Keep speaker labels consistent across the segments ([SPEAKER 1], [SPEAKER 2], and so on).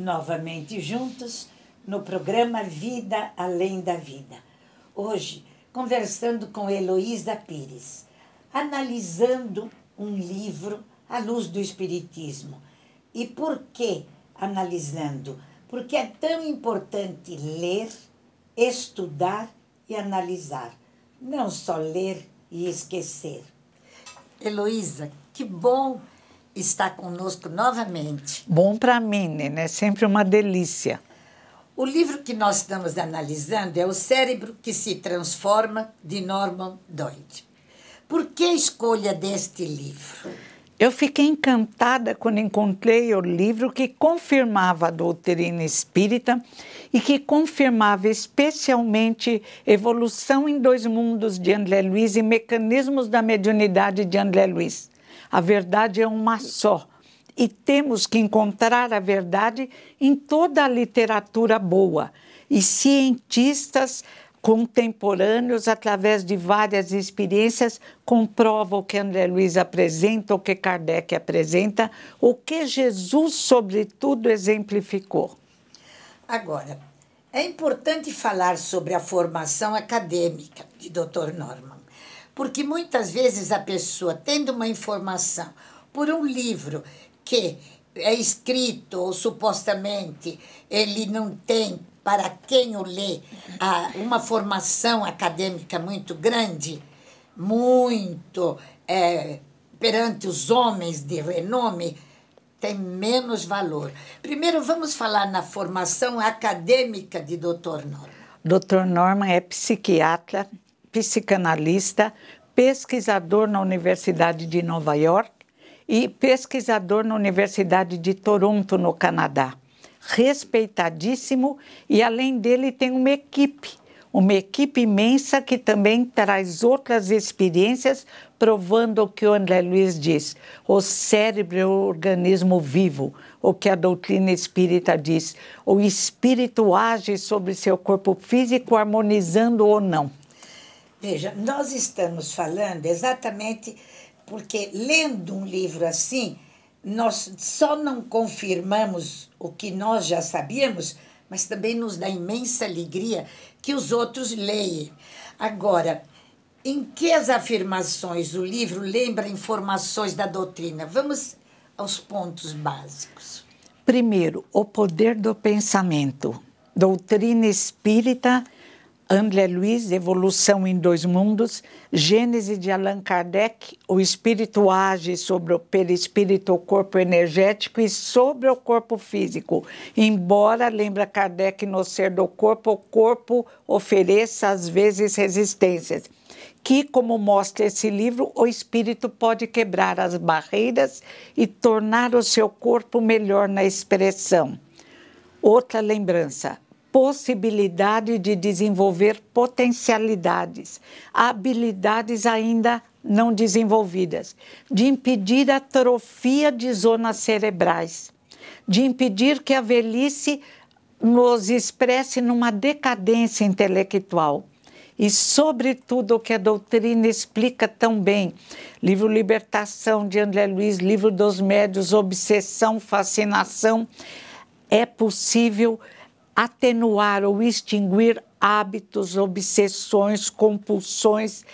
[SPEAKER 1] novamente juntos no programa Vida Além da Vida. Hoje, conversando com Heloísa Pires, analisando um livro à luz do Espiritismo. E por que analisando? Porque é tão importante ler, estudar e analisar, não só ler e esquecer. Heloísa, que bom estar conosco novamente.
[SPEAKER 2] Bom para mim, né? Sempre uma delícia.
[SPEAKER 1] O livro que nós estamos analisando é O Cérebro que se Transforma, de Norman Doidge. Por que a escolha deste livro?
[SPEAKER 2] Eu fiquei encantada quando encontrei o livro que confirmava a doutrina espírita e que confirmava especialmente Evolução em Dois Mundos de André Luiz e Mecanismos da Mediunidade de André Luiz. A verdade é uma só. E temos que encontrar a verdade em toda a literatura boa. E cientistas contemporâneos, através de várias experiências, comprovam o que André Luiz apresenta, o que Kardec apresenta, o que Jesus, sobretudo, exemplificou.
[SPEAKER 1] Agora, é importante falar sobre a formação acadêmica de Dr. Norman. Porque muitas vezes a pessoa, tendo uma informação por um livro que é escrito ou supostamente ele não tem para quem o lê uma formação acadêmica muito grande, muito é, perante os homens de renome, tem menos valor. Primeiro, vamos falar na formação acadêmica de Dr. Norma.
[SPEAKER 2] Dr. Norma é psiquiatra psicanalista, pesquisador na Universidade de Nova York e pesquisador na Universidade de Toronto, no Canadá. Respeitadíssimo e, além dele, tem uma equipe, uma equipe imensa que também traz outras experiências, provando o que o André Luiz diz: o cérebro é o organismo vivo, o que a doutrina espírita diz. O espírito age sobre seu corpo físico, harmonizando ou não.
[SPEAKER 1] Veja, nós estamos falando exatamente porque, lendo um livro assim, nós só não confirmamos o que nós já sabíamos, mas também nos dá imensa alegria que os outros leem. Agora, em que as afirmações o livro lembra informações da doutrina? Vamos aos pontos básicos.
[SPEAKER 2] Primeiro, o poder do pensamento. Doutrina espírita André Luiz, Evolução em Dois Mundos, Gênese de Allan Kardec, O Espírito age sobre o perispírito, o corpo energético e sobre o corpo físico. Embora, lembra Kardec, no ser do corpo, o corpo ofereça às vezes resistências. Que, como mostra esse livro, o espírito pode quebrar as barreiras e tornar o seu corpo melhor na expressão. Outra lembrança, possibilidade de desenvolver potencialidades, habilidades ainda não desenvolvidas, de impedir a atrofia de zonas cerebrais, de impedir que a velhice nos expresse numa decadência intelectual. E, sobretudo, o que a doutrina explica tão bem. Livro Libertação, de André Luiz, Livro dos Médios, Obsessão, Fascinação. É possível atenuar ou extinguir hábitos, obsessões, compulsões,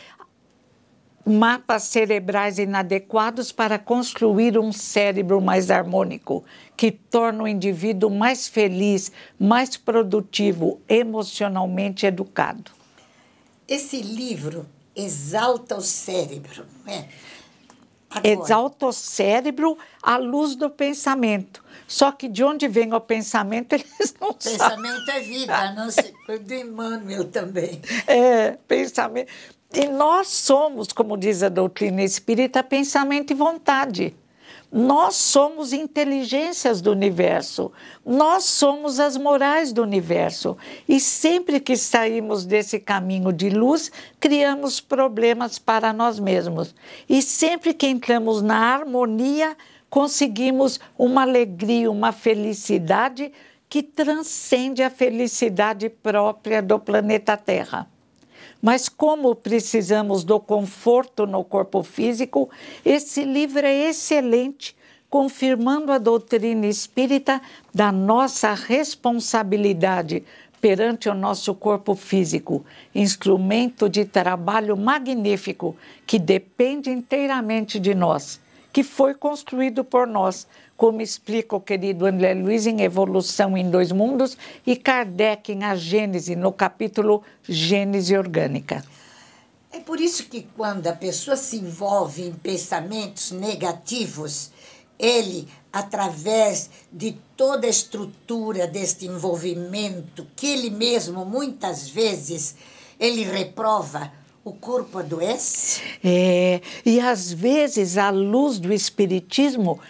[SPEAKER 2] mapas cerebrais inadequados para construir um cérebro mais harmônico, que torna o indivíduo mais feliz, mais produtivo, emocionalmente educado.
[SPEAKER 1] Esse livro exalta o cérebro, né?
[SPEAKER 2] Agora. Exalta o cérebro à luz do pensamento. Só que de onde vem o pensamento, eles
[SPEAKER 1] não sabem. Pensamento é vida, não se... do Emmanuel também. É, pensamento.
[SPEAKER 2] E nós somos, como diz a doutrina espírita, pensamento e vontade. Nós somos inteligências do universo, nós somos as morais do universo. E sempre que saímos desse caminho de luz, criamos problemas para nós mesmos. E sempre que entramos na harmonia, conseguimos uma alegria, uma felicidade que transcende a felicidade própria do planeta Terra. Mas como precisamos do conforto no corpo físico, esse livro é excelente, confirmando a doutrina espírita da nossa responsabilidade perante o nosso corpo físico, instrumento de trabalho magnífico que depende inteiramente de nós que foi construído por nós, como explica o querido André Luiz em Evolução em Dois Mundos e Kardec em A Gênese, no capítulo Gênese Orgânica.
[SPEAKER 1] É por isso que quando a pessoa se envolve em pensamentos negativos, ele, através de toda a estrutura deste envolvimento, que ele mesmo muitas vezes ele reprova, o corpo adoece?
[SPEAKER 2] É, e às vezes, à luz do Espiritismo,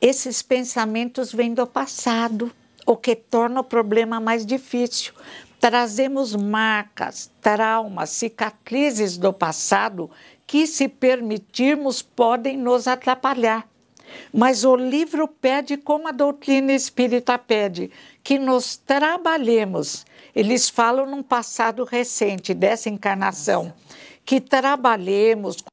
[SPEAKER 2] esses pensamentos vêm do passado, o que torna o problema mais difícil. Trazemos marcas, traumas, cicatrizes do passado que, se permitirmos, podem nos atrapalhar. Mas o livro pede, como a doutrina espírita pede, que nos trabalhemos. Eles falam num passado recente, dessa encarnação. Nossa que trabalhemos com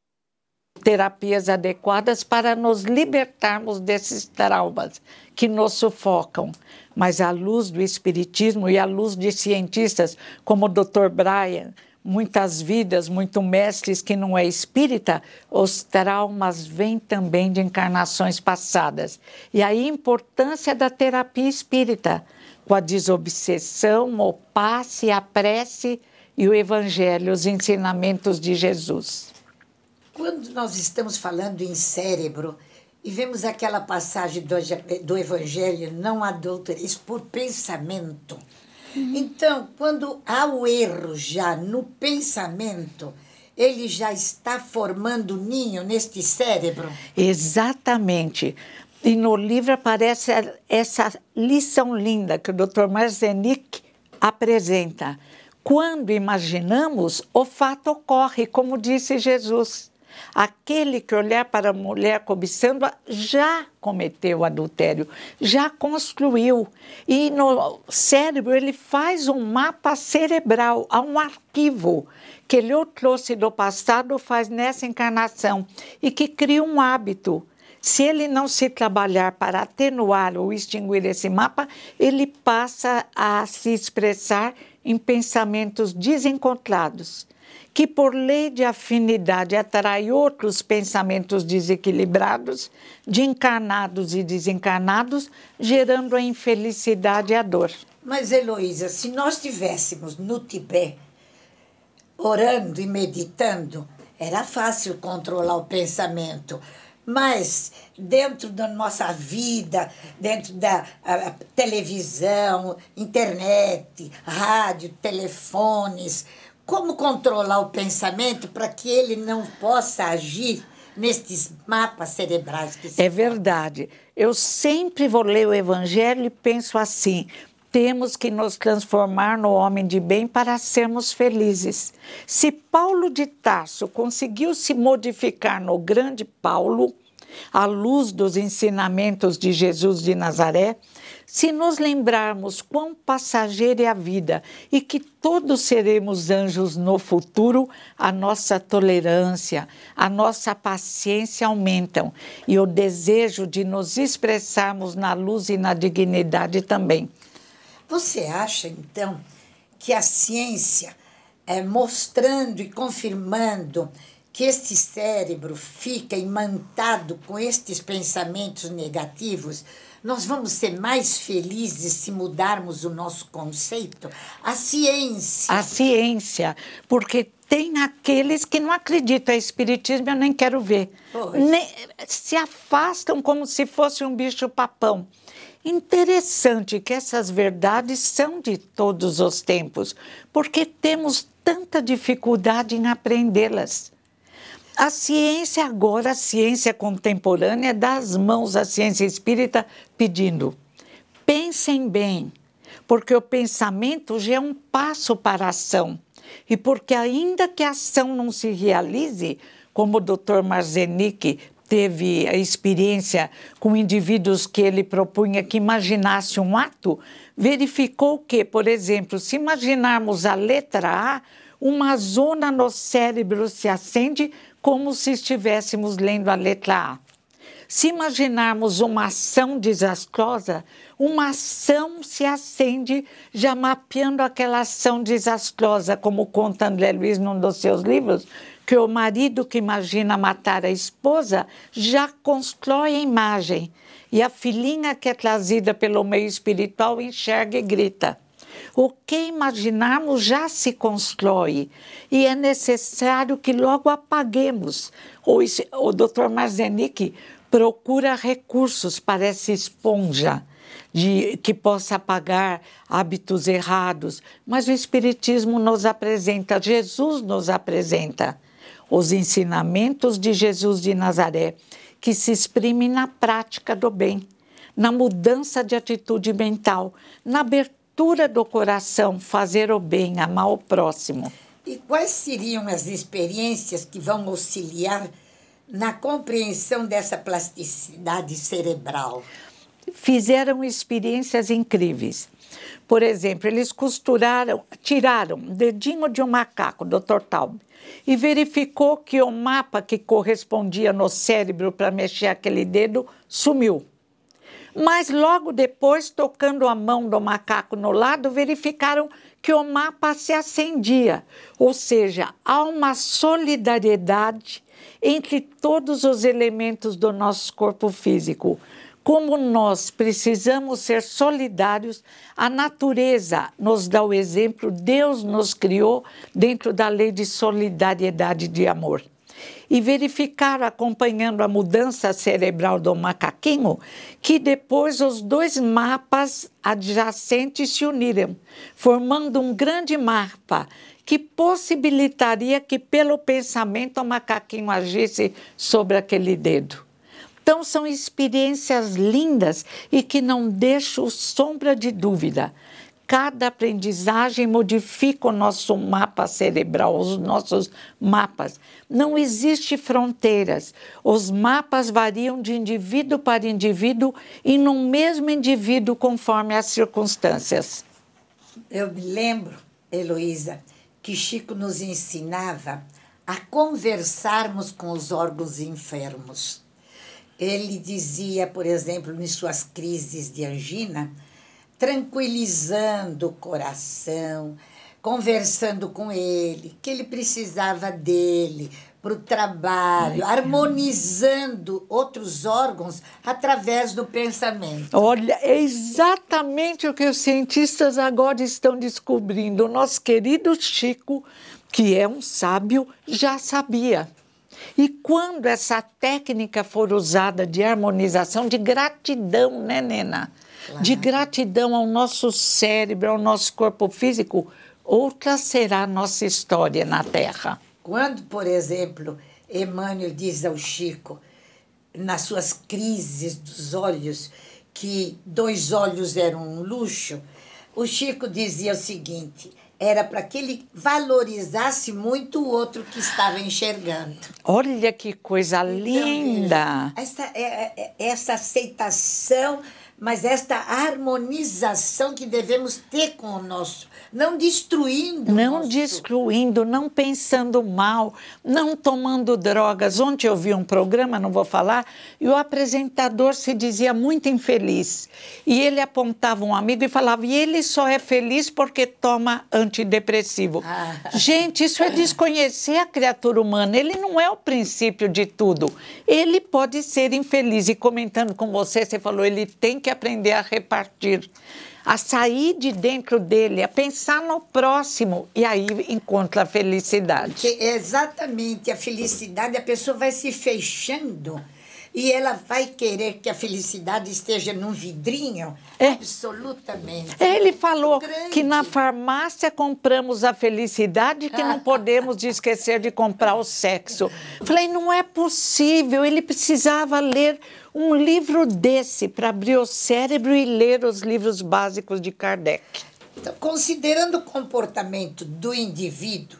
[SPEAKER 2] terapias adequadas para nos libertarmos desses traumas que nos sufocam. Mas à luz do espiritismo e à luz de cientistas como o Dr. Brian, muitas vidas, muito mestres que não é espírita, os traumas vêm também de encarnações passadas. E a importância da terapia espírita, com a desobsessão, o passe, a prece, e o Evangelho, os ensinamentos de Jesus.
[SPEAKER 1] Quando nós estamos falando em cérebro e vemos aquela passagem do, do Evangelho, não adultereis por pensamento. Uhum. Então, quando há o erro já no pensamento, ele já está formando ninho neste cérebro.
[SPEAKER 2] Exatamente. E no livro aparece essa lição linda que o Dr. Marzenik apresenta quando imaginamos, o fato ocorre, como disse Jesus. Aquele que olhar para a mulher cobiçando-a já cometeu adultério, já construiu. E no cérebro ele faz um mapa cerebral, há um arquivo que ele trouxe do passado ou faz nessa encarnação e que cria um hábito. Se ele não se trabalhar para atenuar ou extinguir esse mapa, ele passa a se expressar em pensamentos desencontrados, que por lei de afinidade atrai outros pensamentos desequilibrados, de encarnados e desencarnados, gerando a infelicidade e a dor.
[SPEAKER 1] Mas, Heloísa, se nós tivéssemos no Tibete, orando e meditando, era fácil controlar o pensamento mas dentro da nossa vida, dentro da a, a televisão, internet, rádio, telefones, como controlar o pensamento para que ele não possa agir nestes mapas cerebrais que se É verdade.
[SPEAKER 2] Eu sempre vou ler o Evangelho e penso assim: temos que nos transformar no homem de bem para sermos felizes. Se Paulo de Tarso conseguiu se modificar no grande Paulo, à luz dos ensinamentos de Jesus de Nazaré, se nos lembrarmos quão passageira é a vida e que todos seremos anjos no futuro, a nossa tolerância, a nossa paciência aumentam e o desejo de nos expressarmos na luz e na dignidade também.
[SPEAKER 1] Você acha, então, que a ciência, é, mostrando e confirmando que este cérebro fica imantado com estes pensamentos negativos, nós vamos ser mais felizes se mudarmos o nosso conceito? A ciência.
[SPEAKER 2] A ciência, porque tem aqueles que não acreditam em é espiritismo, eu nem quero ver. Nem, se afastam como se fosse um bicho papão. Interessante que essas verdades são de todos os tempos, porque temos tanta dificuldade em aprendê-las. A ciência agora, a ciência contemporânea, dá as mãos à ciência espírita pedindo: pensem bem, porque o pensamento já é um passo para a ação. E porque, ainda que a ação não se realize, como o Dr. Marzenic teve a experiência com indivíduos que ele propunha que imaginasse um ato, verificou que, por exemplo, se imaginarmos a letra A, uma zona no cérebro se acende como se estivéssemos lendo a letra A. Se imaginarmos uma ação desastrosa, uma ação se acende já mapeando aquela ação desastrosa, como conta André Luiz num dos seus livros, que o marido que imagina matar a esposa já constrói a imagem e a filhinha que é trazida pelo meio espiritual enxerga e grita. O que imaginarmos já se constrói e é necessário que logo apaguemos. O, o Dr. Marzenic procura recursos para essa esponja. De, que possa apagar hábitos errados, mas o Espiritismo nos apresenta, Jesus nos apresenta os ensinamentos de Jesus de Nazaré, que se exprime na prática do bem, na mudança de atitude mental, na abertura do coração, fazer o bem, amar o próximo.
[SPEAKER 1] E quais seriam as experiências que vão auxiliar na compreensão dessa plasticidade cerebral?
[SPEAKER 2] Fizeram experiências incríveis. Por exemplo, eles costuraram, tiraram o dedinho de um macaco, Dr. Taub, e verificou que o mapa que correspondia no cérebro para mexer aquele dedo sumiu. Mas logo depois, tocando a mão do macaco no lado, verificaram que o mapa se acendia. Ou seja, há uma solidariedade entre todos os elementos do nosso corpo físico. Como nós precisamos ser solidários, a natureza nos dá o exemplo, Deus nos criou dentro da lei de solidariedade de amor. E verificar, acompanhando a mudança cerebral do macaquinho, que depois os dois mapas adjacentes se uniram, formando um grande mapa que possibilitaria que, pelo pensamento, o macaquinho agisse sobre aquele dedo. Então, são experiências lindas e que não deixam sombra de dúvida. Cada aprendizagem modifica o nosso mapa cerebral, os nossos mapas. Não existe fronteiras. Os mapas variam de indivíduo para indivíduo e no mesmo indivíduo conforme as circunstâncias.
[SPEAKER 1] Eu me lembro, Heloísa, que Chico nos ensinava a conversarmos com os órgãos enfermos. Ele dizia, por exemplo, em suas crises de angina, tranquilizando o coração, conversando com ele, que ele precisava dele para o trabalho, Ai, harmonizando outros órgãos através do pensamento.
[SPEAKER 2] Olha, é exatamente o que os cientistas agora estão descobrindo. O nosso querido Chico, que é um sábio, já sabia. E quando essa técnica for usada de harmonização, de gratidão, né, Nena? Claro. De gratidão ao nosso cérebro, ao nosso corpo físico, outra será a nossa história na Terra.
[SPEAKER 1] Quando, por exemplo, Emmanuel diz ao Chico, nas suas crises dos olhos, que dois olhos eram um luxo, o Chico dizia o seguinte: era para que ele valorizasse muito o outro que estava enxergando.
[SPEAKER 2] Olha que coisa então, linda!
[SPEAKER 1] Essa, é, é, é, essa aceitação mas esta harmonização que devemos ter com o nosso, não destruindo. Não nosso... destruindo, não pensando mal, não tomando
[SPEAKER 2] drogas. Ontem eu vi um programa, não vou falar, e o apresentador se dizia muito infeliz. E ele apontava um amigo e falava: e ele só é feliz porque toma antidepressivo. Ah. Gente, isso é desconhecer a criatura humana. Ele não é o princípio de tudo. Ele pode ser infeliz. E comentando com você, você falou: ele tem que aprender a repartir, a sair de dentro dele, a pensar no próximo e aí encontra a felicidade.
[SPEAKER 1] É exatamente, a felicidade, a pessoa vai se fechando e ela vai querer que a felicidade esteja num vidrinho? É. Absolutamente.
[SPEAKER 2] Ele falou Grande. que na farmácia compramos a felicidade que não podemos esquecer de comprar o sexo. Falei, não é possível. Ele precisava ler um livro desse para abrir o cérebro e ler os livros
[SPEAKER 1] básicos de Kardec. Então, considerando o comportamento do indivíduo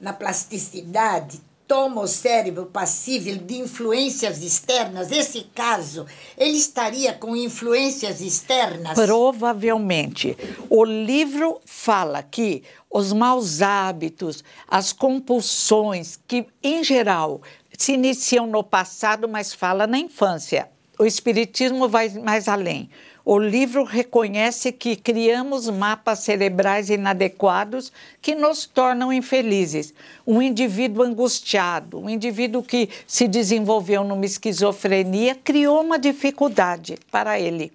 [SPEAKER 1] na plasticidade toma o cérebro passível de influências externas, esse caso, ele estaria com influências externas?
[SPEAKER 2] Provavelmente. O livro fala que os maus hábitos, as compulsões, que em geral se iniciam no passado, mas fala na infância o Espiritismo vai mais além. O livro reconhece que criamos mapas cerebrais inadequados que nos tornam infelizes. Um indivíduo angustiado, um indivíduo que se desenvolveu numa esquizofrenia, criou uma dificuldade para ele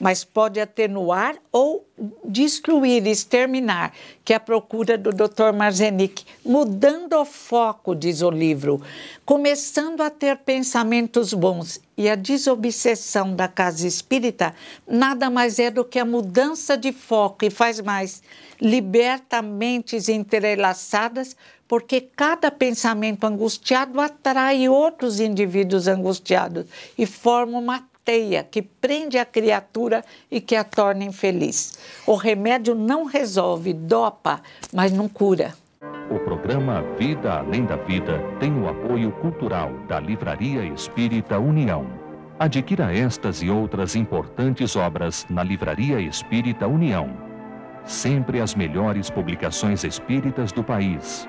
[SPEAKER 2] mas pode atenuar ou destruir, exterminar, que é a procura do Dr. Marzenik, mudando o foco, diz o livro, começando a ter pensamentos bons. E a desobsessão da casa espírita nada mais é do que a mudança de foco e faz mais, liberta mentes entrelaçadas, porque cada pensamento angustiado atrai outros indivíduos angustiados e forma uma teia que prende a criatura e que a torna infeliz. O remédio não resolve, dopa, mas não cura. O programa Vida Além da Vida tem o apoio cultural da Livraria Espírita União. Adquira estas e outras importantes obras na Livraria Espírita União. Sempre as melhores publicações espíritas do país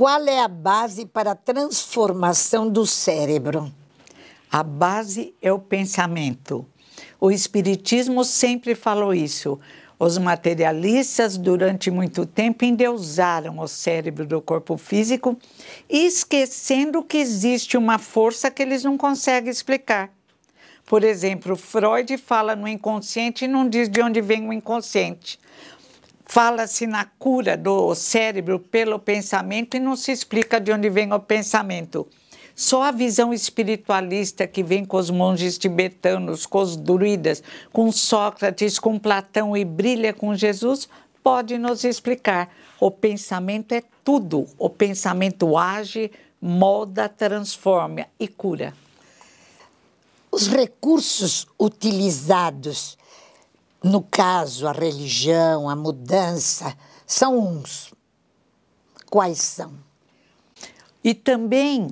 [SPEAKER 1] qual é a base para a transformação do cérebro? A base é o
[SPEAKER 2] pensamento. O Espiritismo sempre falou isso. Os materialistas, durante muito tempo, endeusaram o cérebro do corpo físico, esquecendo que existe uma força que eles não conseguem explicar. Por exemplo, Freud fala no inconsciente e não diz de onde vem o inconsciente fala-se na cura do cérebro pelo pensamento e não se explica de onde vem o pensamento. Só a visão espiritualista que vem com os monges tibetanos, com os druidas, com Sócrates, com Platão e brilha com Jesus pode nos explicar. O pensamento é tudo. O pensamento age,
[SPEAKER 1] molda, transforma e cura. Os recursos utilizados no caso, a religião, a mudança, são uns. Quais são?
[SPEAKER 2] E também,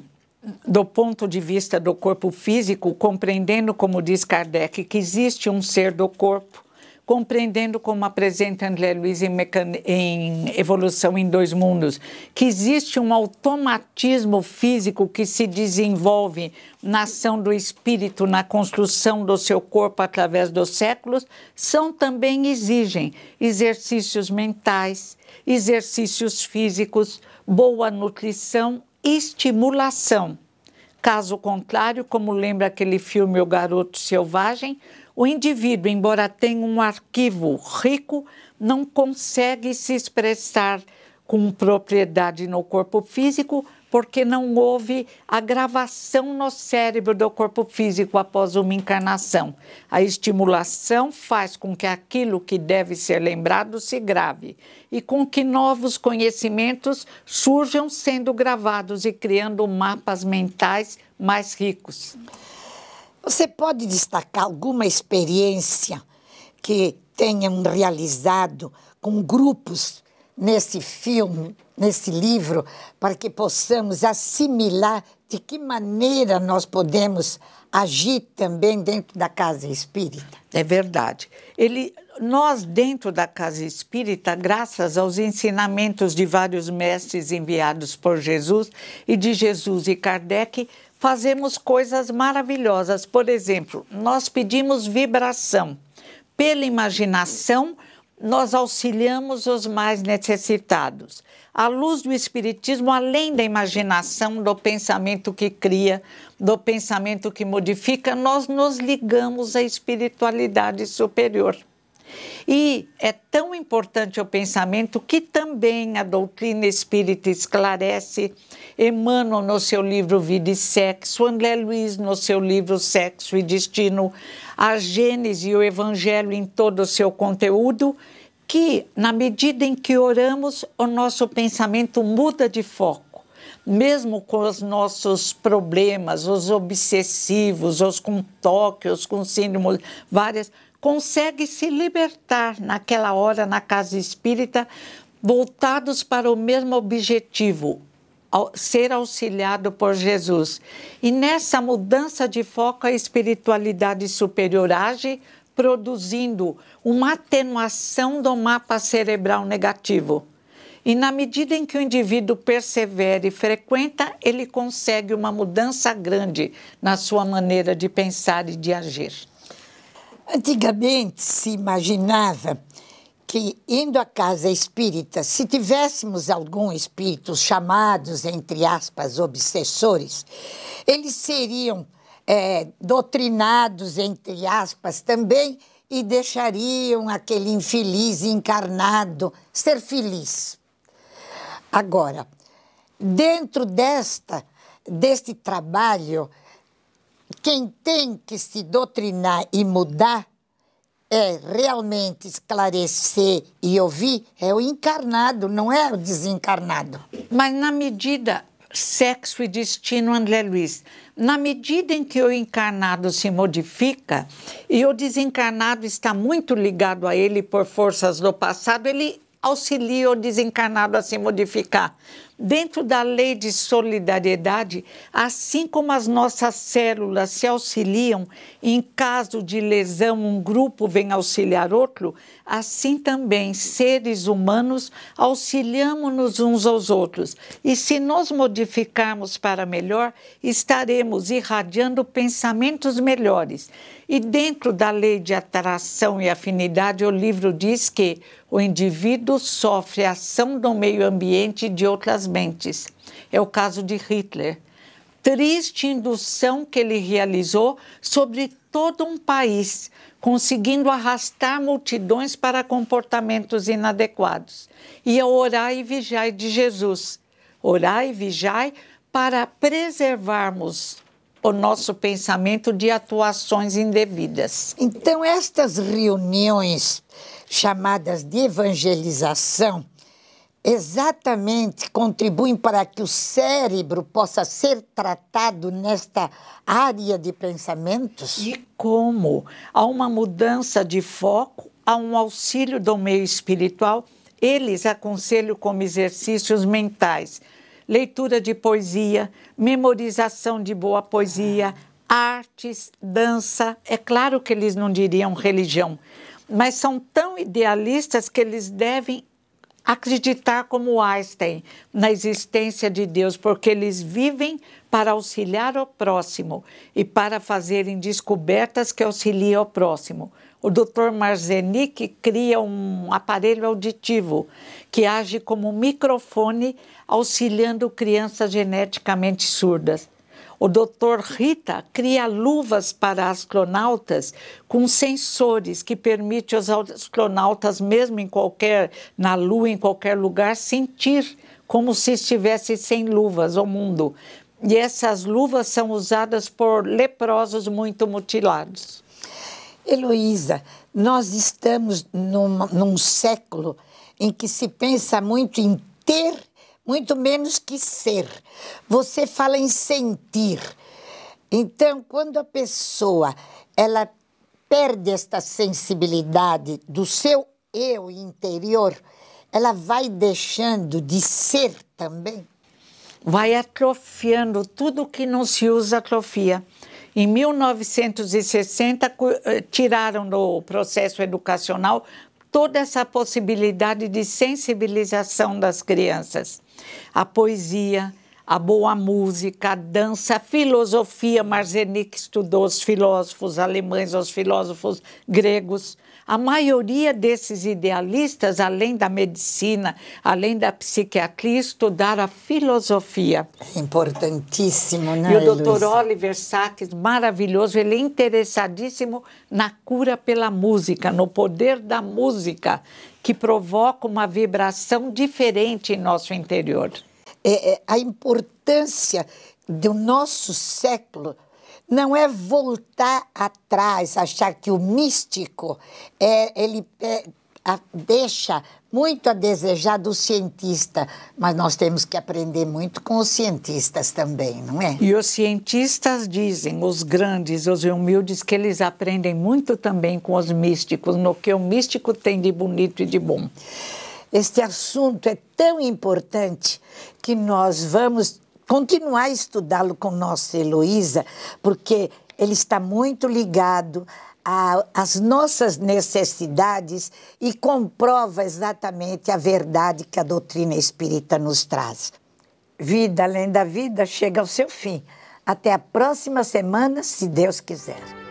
[SPEAKER 2] do ponto de vista do corpo físico, compreendendo, como diz Kardec, que existe um ser do corpo compreendendo como apresenta André Luiz em, em, Evolução em Dois Mundos, que existe um automatismo físico que se desenvolve na ação do espírito, na construção do seu corpo através dos séculos, são também exigem exercícios mentais, exercícios físicos, boa nutrição e estimulação. Caso contrário, como lembra aquele filme O Garoto Selvagem, o indivíduo, embora tenha um arquivo rico, não consegue se expressar com propriedade no corpo físico porque não houve a gravação no cérebro do corpo físico após uma encarnação. A estimulação faz com que aquilo que deve ser lembrado se grave e com que novos conhecimentos surjam sendo gravados e
[SPEAKER 1] criando mapas mentais mais ricos. Você pode destacar alguma experiência que tenham realizado com grupos nesse filme, nesse livro, para que possamos assimilar de que maneira nós podemos agir também dentro da casa espírita? É verdade.
[SPEAKER 2] Ele nós, dentro da casa espírita, graças aos ensinamentos de vários mestres enviados por Jesus e de Jesus e Kardec, fazemos coisas maravilhosas. Por exemplo, nós pedimos vibração. Pela imaginação, nós auxiliamos os mais necessitados. A luz do Espiritismo, além da imaginação, do pensamento que cria, do pensamento que modifica, nós nos ligamos à espiritualidade superior. E é tão importante o pensamento que também a doutrina espírita esclarece Emmanuel no seu livro Vida e Sexo, André Luiz no seu livro Sexo e Destino, a Gênese e o Evangelho em todo o seu conteúdo, que na medida em que oramos, o nosso pensamento muda de foco mesmo com os nossos problemas, os obsessivos, os com toque, os com síndrome, várias, consegue se libertar naquela hora na casa espírita, voltados para o mesmo objetivo, ser auxiliado por Jesus. E nessa mudança de foco, a espiritualidade superior age, produzindo uma atenuação do mapa cerebral negativo. E na medida em que o indivíduo persevera e frequenta, ele consegue uma mudança grande na sua maneira de pensar e de agir.
[SPEAKER 1] Antigamente se imaginava que, indo à casa espírita, se tivéssemos algum espírito chamados, entre aspas, obsessores, eles seriam é, doutrinados, entre aspas, também e deixariam aquele infeliz encarnado ser feliz. Agora, dentro desta, deste trabalho, quem tem que se doutrinar e mudar é realmente esclarecer e ouvir é o encarnado, não é o desencarnado. Mas na medida sexo
[SPEAKER 2] e destino, André Luiz, na medida em que o encarnado se modifica e o desencarnado está muito ligado a ele por forças do passado, ele auxilia o desencarnado a se modificar dentro da lei de solidariedade, assim como as nossas células se auxiliam em caso de lesão, um grupo vem auxiliar outro, assim também seres humanos auxiliamos-nos uns aos outros. E se nos modificarmos para melhor, estaremos irradiando pensamentos melhores. E dentro da lei de atração e afinidade, o livro diz que o indivíduo sofre a ação do meio ambiente de outras mentes. É o caso de Hitler. Triste indução que ele realizou sobre todo um país, conseguindo arrastar multidões para comportamentos inadequados. E é orar e vigiai de Jesus. Orar e vigiai para preservarmos o nosso pensamento de atuações
[SPEAKER 1] indevidas. Então, estas reuniões chamadas de evangelização exatamente contribuem para que o cérebro possa ser tratado nesta área de pensamentos? E como?
[SPEAKER 2] Há uma mudança de foco, há um auxílio do meio espiritual. Eles aconselham como exercícios mentais leitura de poesia, memorização de boa poesia, artes, dança. É claro que eles não diriam religião, mas são tão idealistas que eles devem acreditar como Einstein na existência de Deus, porque eles vivem para auxiliar o próximo e para fazerem descobertas que auxiliam o próximo. O Dr. Marzenik cria um aparelho auditivo que age como um microfone auxiliando crianças geneticamente surdas. O Dr. Rita cria luvas para astronautas com sensores que permite aos astronautas, mesmo em qualquer na Lua, em qualquer lugar, sentir como se estivesse sem luvas o mundo. E essas luvas são usadas por leprosos muito mutilados.
[SPEAKER 1] Heloísa, nós estamos num, num século em que se pensa muito em ter muito menos que ser. Você fala em sentir. Então, quando a pessoa ela perde esta sensibilidade do seu eu interior, ela vai deixando de ser também. Vai atrofiando
[SPEAKER 2] tudo que não se usa atrofia. Em 1960 eh, tiraram do processo educacional toda essa possibilidade de sensibilização das crianças. A poesia, a boa música, a dança, a filosofia. Marzenik estudou os filósofos alemães, os filósofos gregos. A maioria desses idealistas, além da medicina, além da psiquiatria, estudaram a filosofia.
[SPEAKER 1] É importantíssimo, né? E o doutor
[SPEAKER 2] Oliver Sacks, maravilhoso, ele é interessadíssimo na cura pela música, no poder da música, que provoca uma vibração diferente em nosso interior.
[SPEAKER 1] É, é, a importância do nosso século não é voltar atrás, achar que o místico é, ele é, a, deixa muito a desejar do cientista, mas nós temos que aprender muito com os cientistas também, não é?
[SPEAKER 2] E os cientistas dizem, os grandes, os humildes, que eles aprendem muito também com os místicos, no que o místico tem de bonito e de bom.
[SPEAKER 1] Este assunto é tão importante que nós vamos continuar a estudá-lo com nossa Heloísa, porque ele está muito ligado às nossas necessidades e comprova exatamente a verdade que a doutrina espírita nos traz. Vida além da vida chega ao seu fim. Até a próxima semana, se Deus quiser.